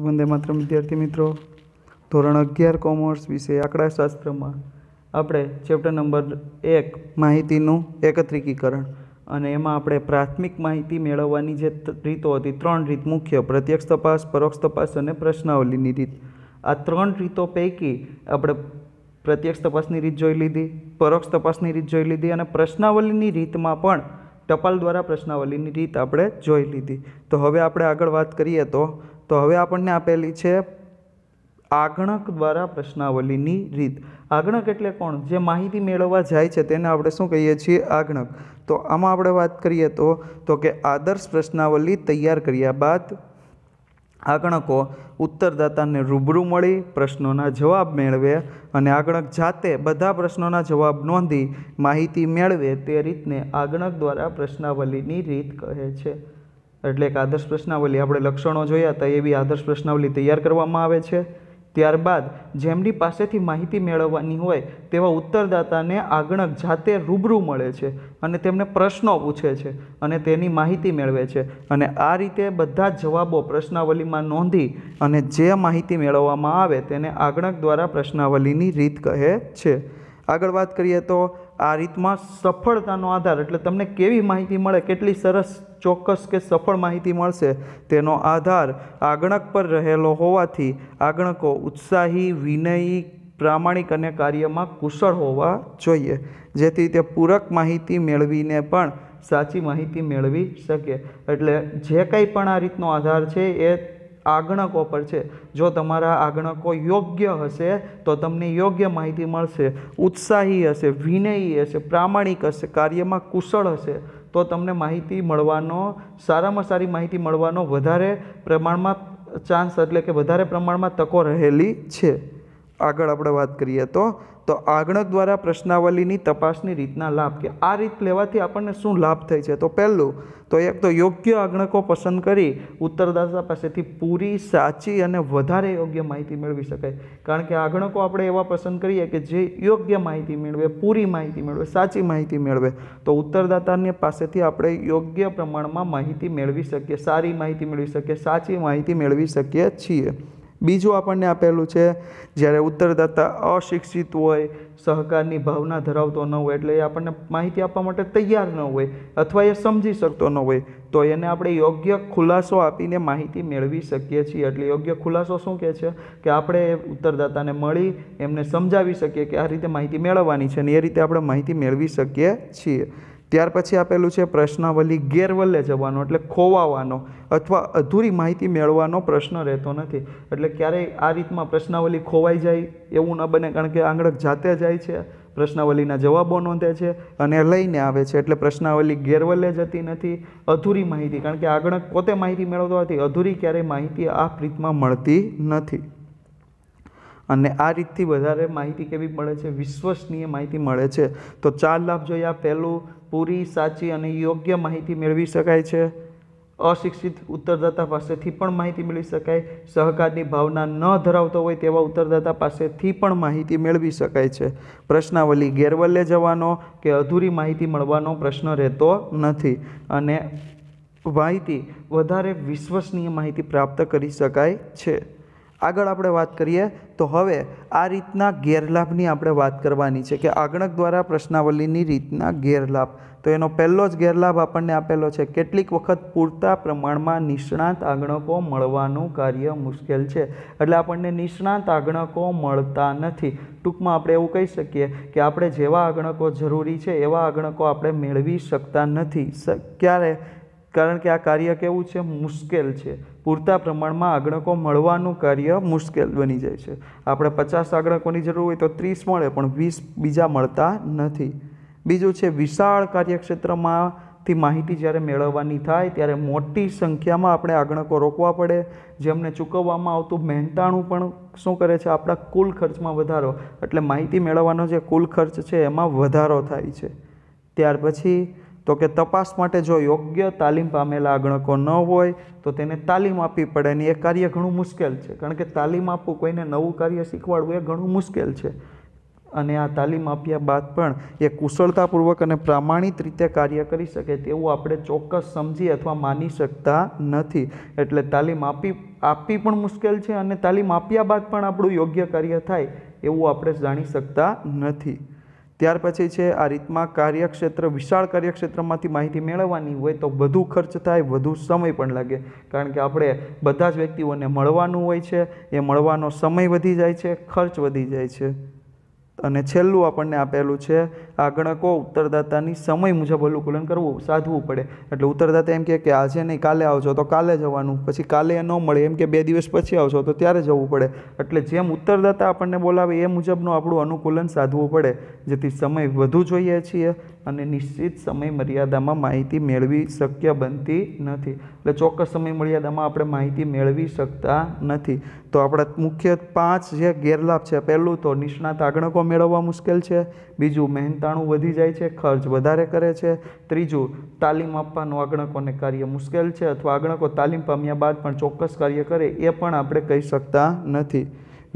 વંદે માત્ર વિદ્યાર્થી મિત્રો ધોરણ અગિયાર કોમર્સ વિષય આંકડાશાસ્ત્રમાં આપણે ચેપ્ટર નંબર એક માહિતીનું એકત્રિકીકરણ અને એમાં આપણે પ્રાથમિક માહિતી મેળવવાની જે રીતો હતી ત્રણ રીત મુખ્ય પ્રત્યક્ષ તપાસ પરોક્ષ તપાસ અને પ્રશ્નાવલીની રીત આ ત્રણ રીતો પૈકી આપણે પ્રત્યક્ષ તપાસની રીત જોઈ લીધી પરોક્ષ તપાસની રીત જોઈ લીધી અને પ્રશ્નાવલીની રીતમાં પણ ટપાલ દ્વારા પ્રશ્નાવલીની રીત આપણે જોઈ લીધી તો હવે આપણે આગળ વાત કરીએ તો તો હવે આપણને આપેલી છે આગણક દ્વારા પ્રશ્નાવલીની રીત આગણક એટલે કોણ જે માહિતી મેળવવા જાય છે તેને આપણે શું કહીએ છીએ આગણક તો આમાં આપણે વાત કરીએ તો તો કે આદર્શ પ્રશ્નાવલી તૈયાર કર્યા બાદ આગણકો ઉત્તરદાતાને રૂબરૂ મળી પ્રશ્નોના જવાબ મેળવે અને આગણક જાતે બધા પ્રશ્નોના જવાબ નોંધી માહિતી મેળવે તે રીતને આગણક દ્વારા પ્રશ્નાવલીની રીત કહે છે એટલે એક આદર્શ પ્રશ્નાવલી આપણે લક્ષણો જોયા હતા એવી આદર્શ પ્રશ્નાવલી તૈયાર કરવામાં આવે છે ત્યારબાદ જેમની પાસેથી માહિતી મેળવવાની હોય તેવા ઉત્તરદાતાને આગણક જાતે રૂબરૂ મળે છે અને તેમને પ્રશ્નો પૂછે છે અને તેની માહિતી મેળવે છે અને આ રીતે બધા જ જવાબો પ્રશ્નાવલીમાં નોંધી અને જે માહિતી મેળવવામાં આવે તેને આગણક દ્વારા પ્રશ્નાવલીની રીત કહે છે આગળ વાત કરીએ તો આ રીતમાં સફળતાનો આધાર એટલે તમને કેવી માહિતી મળે કેટલી સરસ ચોક્કસ કે સફળ માહિતી મળશે તેનો આધાર આગણક પર રહેલો હોવાથી આગણકો ઉત્સાહી વિનયી પ્રામાણિક અને કાર્યમાં કુશળ હોવા જોઈએ જેથી તે પૂરક માહિતી મેળવીને પણ સાચી માહિતી મેળવી શકે એટલે જે કંઈ પણ આ રીતનો આધાર છે એ આગણકો પર છે જો તમારા આગણકો યોગ્ય હશે તો તમને યોગ્ય માહિતી મળશે ઉત્સાહી હશે વિનયી હશે પ્રામાણિક હશે કાર્યમાં કુશળ હશે તો તમને માહિતી મળવાનો સારામાં સારી માહિતી મળવાનો વધારે પ્રમાણમાં ચાન્સ એટલે કે વધારે પ્રમાણમાં તકો રહેલી છે આગળ આપણે વાત કરીએ તો તો આગણક દ્વારા પ્રશ્નાવલીની તપાસની રીતના લાભ કે આ રીત લેવાથી આપણને શું લાભ થાય છે તો પહેલું તો એક તો યોગ્ય આગણકો પસંદ કરી ઉત્તરદાતા પાસેથી પૂરી સાચી અને વધારે યોગ્ય માહિતી મેળવી શકાય કારણ કે આગણકો આપણે એવા પસંદ કરીએ કે જે યોગ્ય માહિતી મેળવે પૂરી માહિતી મેળવે સાચી માહિતી મેળવે તો ઉત્તરદાતાની પાસેથી આપણે યોગ્ય પ્રમાણમાં માહિતી મેળવી શકીએ સારી માહિતી મેળવી શકીએ સાચી માહિતી મેળવી શકીએ છીએ બીજું આપણને આપેલું છે જ્યારે ઉત્તરદાતા અશિક્ષિત હોય સહકારની ભાવના ધરાવતો ન હોય એટલે એ આપણને માહિતી આપવા માટે તૈયાર ન હોય અથવા એ સમજી શકતો ન હોય તો એને આપણે યોગ્ય ખુલાસો આપીને માહિતી મેળવી શકીએ છીએ એટલે યોગ્ય ખુલાસો શું કહે છે કે આપણે ઉત્તરદાતાને મળી એમને સમજાવી શકીએ કે આ રીતે માહિતી મેળવવાની છે અને એ રીતે આપણે માહિતી મેળવી શકીએ છીએ ત્યાર પછી આપેલું છે પ્રશ્નાવલી ગેરવલ્લે જવાનો એટલે ખોવાવાનો અથવા અધૂરી માહિતી મેળવવાનો પ્રશ્ન રહેતો નથી એટલે ક્યારેય આ રીતમાં પ્રશ્નાવલી ખોવાઈ જાય એવું ન બને કારણ કે આંગળક જાતે જાય છે પ્રશ્નાવલીના જવાબો નોંધે છે અને લઈને આવે છે એટલે પ્રશ્નાવલી ગેરવલ્લે જતી નથી અધૂરી માહિતી કારણ કે આગળ પોતે માહિતી મેળવતો હોવાથી અધૂરી ક્યારેય માહિતી આ રીતમાં મળતી નથી અને આ રીતથી વધારે માહિતી કેવી મળે છે વિશ્વસનીય માહિતી મળે છે તો ચાર લાભ જોયા પહેલું પૂરી સાચી અને યોગ્ય માહિતી મેળવી શકાય છે અશિક્ષિત ઉત્તરદાતા પાસેથી પણ માહિતી મેળવી શકાય સહકારની ભાવના ન ધરાવતો હોય તેવા ઉત્તરદાતા પાસેથી પણ માહિતી મેળવી શકાય છે પ્રશ્નાવલી ગેરવલ્લે જવાનો કે અધૂરી માહિતી મળવાનો પ્રશ્ન રહેતો નથી અને માહિતી વધારે વિશ્વસનીય માહિતી પ્રાપ્ત કરી શકાય છે આગળ આપણે વાત કરીએ તો હવે આ રીતના ગેરલાભની આપણે વાત કરવાની છે કે આગણક દ્વારા પ્રશ્નાવલીની રીતના ગેરલાભ તો એનો પહેલો જ ગેરલાભ આપણને આપેલો છે કેટલીક વખત પૂરતા પ્રમાણમાં નિષ્ણાંત આગણકો મળવાનું કાર્ય મુશ્કેલ છે એટલે આપણને નિષ્ણાંત આગણકો મળતા નથી ટૂંકમાં આપણે એવું કહી શકીએ કે આપણે જેવા આગણકો જરૂરી છે એવા આગણકો આપણે મેળવી શકતા નથી ક્યારે કારણ કે આ કાર્ય કેવું છે મુશ્કેલ છે પૂરતા પ્રમાણમાં આગણકો મળવાનું કાર્ય મુશ્કેલ બની જાય છે આપણે પચાસ આગણકોની જરૂર હોય તો ત્રીસ મળે પણ વીસ બીજા મળતા નથી બીજું છે વિશાળ કાર્યક્ષેત્રમાંથી માહિતી જ્યારે મેળવવાની થાય ત્યારે મોટી સંખ્યામાં આપણે આગણકો રોકવા પડે જેમને ચૂકવવામાં આવતું મહેનતાણું પણ શું કરે છે આપણા કુલ ખર્ચમાં વધારો એટલે માહિતી મેળવવાનો જે કુલ ખર્ચ છે એમાં વધારો થાય છે ત્યાર પછી તો કે તપાસ માટે જો યોગ્ય તાલીમ પામેલા ગણકો ન હોય તો તેને તાલીમ આપવી પડે અને એ કાર્ય ઘણું મુશ્કેલ છે કારણ કે તાલીમ આપવું કોઈને નવું કાર્ય શીખવાડવું એ ઘણું મુશ્કેલ છે અને આ તાલીમ આપ્યા બાદ પણ એ કુશળતાપૂર્વક અને પ્રામાણિક રીતે કાર્ય કરી શકે તેવું આપણે ચોક્કસ સમજી અથવા માની શકતા નથી એટલે તાલીમ આપી આપવી પણ મુશ્કેલ છે અને તાલીમ આપ્યા બાદ પણ આપણું યોગ્ય કાર્ય થાય એવું આપણે જાણી શકતા નથી ત્યાર પછી છે આ રીતમાં કાર્યક્ષેત્ર વિશાળ કાર્યક્ષેત્રમાંથી માહિતી મેળવવાની હોય તો વધુ ખર્ચ થાય વધુ સમય પણ લાગે કારણ કે આપણે બધા જ વ્યક્તિઓને મળવાનું હોય છે એ મળવાનો સમય વધી જાય છે ખર્ચ વધી જાય છે અને છેલ્લું આપણને આપેલું છે આગણકો ઉત્તરદાતાની સમય મુજબ અનુકૂલન કરવું સાધવું પડે એટલે ઉત્તરદાતા એમ કહે કે આજે નહીં કાલે આવજો તો કાલે જવાનું પછી કાલે ન મળે એમ કે બે દિવસ પછી આવશો તો ત્યારે જવું પડે એટલે જેમ ઉત્તરદાતા આપણને બોલાવે એ મુજબનું આપણું અનુકૂલન સાધવું પડે જેથી સમય વધુ જોઈએ છીએ અને નિશ્ચિત સમય મર્યાદામાં માહિતી મેળવી શક્ય બનતી નથી એટલે ચોક્કસ સમય મર્યાદામાં આપણે માહિતી મેળવી શકતા નથી તો આપણા મુખ્ય પાંચ જે ગેરલાભ છે પહેલું તો નિષ્ણાત આગણકો મેળવવા મુશ્કેલ છે બીજું મહેનત તાણું વધી જાય છે ખર્ચ વધારે કરે છે ત્રીજું તાલીમ આપવાનું આગણકોને કાર્ય મુશ્કેલ છે અથવા આગણકો તાલીમ પામ્યા બાદ પણ ચોક્કસ કાર્ય કરે એ પણ આપણે કહી શકતા નથી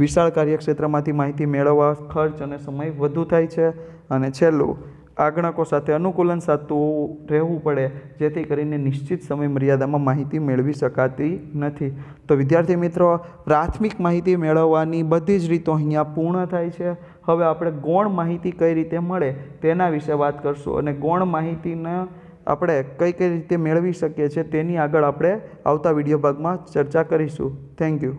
વિશાળ કાર્યક્ષેત્રમાંથી માહિતી મેળવવા ખર્ચ અને સમય વધુ થાય છે અને છેલ્લું આગણકો સાથે અનુકૂલન સાધતું રહેવું પડે જેથી કરીને નિશ્ચિત સમય મર્યાદામાં માહિતી મેળવી શકાતી નથી તો વિદ્યાર્થી મિત્રો પ્રાથમિક માહિતી મેળવવાની બધી જ રીતો અહીંયા પૂર્ણ થાય છે હવે આપણે ગૌણ માહિતી કઈ રીતે મળે તેના વિશે વાત કરશું અને ગૌણ માહિતીને આપણે કઈ કઈ રીતે મેળવી શકીએ છીએ તેની આગળ આપણે આવતા વિડીયો ભાગમાં ચર્ચા કરીશું થેન્ક યુ